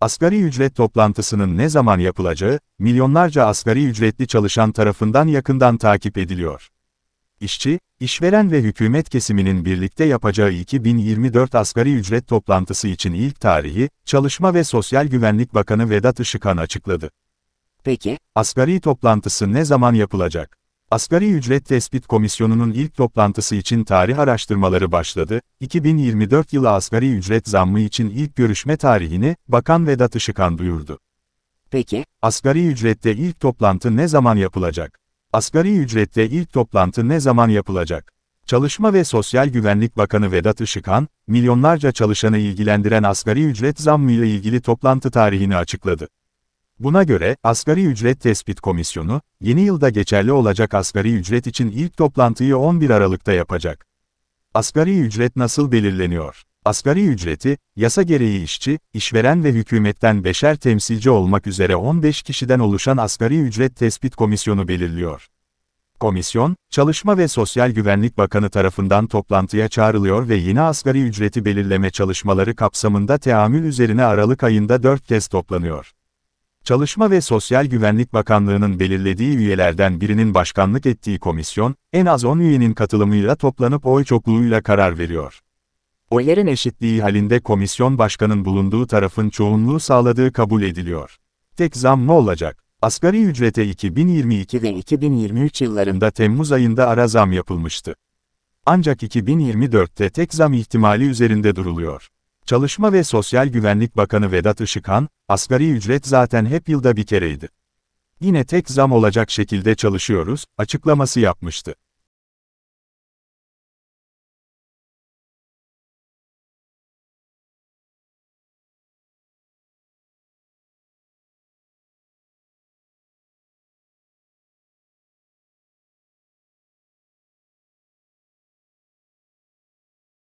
Asgari ücret toplantısının ne zaman yapılacağı, milyonlarca asgari ücretli çalışan tarafından yakından takip ediliyor. İşçi, işveren ve hükümet kesiminin birlikte yapacağı 2024 asgari ücret toplantısı için ilk tarihi, Çalışma ve Sosyal Güvenlik Bakanı Vedat Işıkhan açıkladı. Peki, asgari toplantısı ne zaman yapılacak? Asgari Ücret Tespit Komisyonu'nun ilk toplantısı için tarih araştırmaları başladı. 2024 yılı asgari ücret zammı için ilk görüşme tarihini Bakan Vedat Işıkan duyurdu. Peki, asgari ücrette ilk toplantı ne zaman yapılacak? Asgari ücrette ilk toplantı ne zaman yapılacak? Çalışma ve Sosyal Güvenlik Bakanı Vedat Işıkan, milyonlarca çalışanı ilgilendiren asgari ücret zammıyla ilgili toplantı tarihini açıkladı. Buna göre, Asgari Ücret Tespit Komisyonu, yeni yılda geçerli olacak asgari ücret için ilk toplantıyı 11 Aralık'ta yapacak. Asgari ücret nasıl belirleniyor? Asgari ücreti, yasa gereği işçi, işveren ve hükümetten beşer temsilci olmak üzere 15 kişiden oluşan Asgari Ücret Tespit Komisyonu belirliyor. Komisyon, Çalışma ve Sosyal Güvenlik Bakanı tarafından toplantıya çağrılıyor ve yeni asgari ücreti belirleme çalışmaları kapsamında teamül üzerine Aralık ayında 4 kez toplanıyor. Çalışma ve Sosyal Güvenlik Bakanlığı'nın belirlediği üyelerden birinin başkanlık ettiği komisyon, en az 10 üyenin katılımıyla toplanıp oy çokluğuyla karar veriyor. Oyların eşitliği halinde komisyon başkanın bulunduğu tarafın çoğunluğu sağladığı kabul ediliyor. Tek zam ne olacak? Asgari ücrete 2022 ve 2023 yıllarında Temmuz ayında ara zam yapılmıştı. Ancak 2024'te tek zam ihtimali üzerinde duruluyor. Çalışma ve Sosyal Güvenlik Bakanı Vedat Işıkhan, asgari ücret zaten hep yılda bir kereydi. Yine tek zam olacak şekilde çalışıyoruz, açıklaması yapmıştı.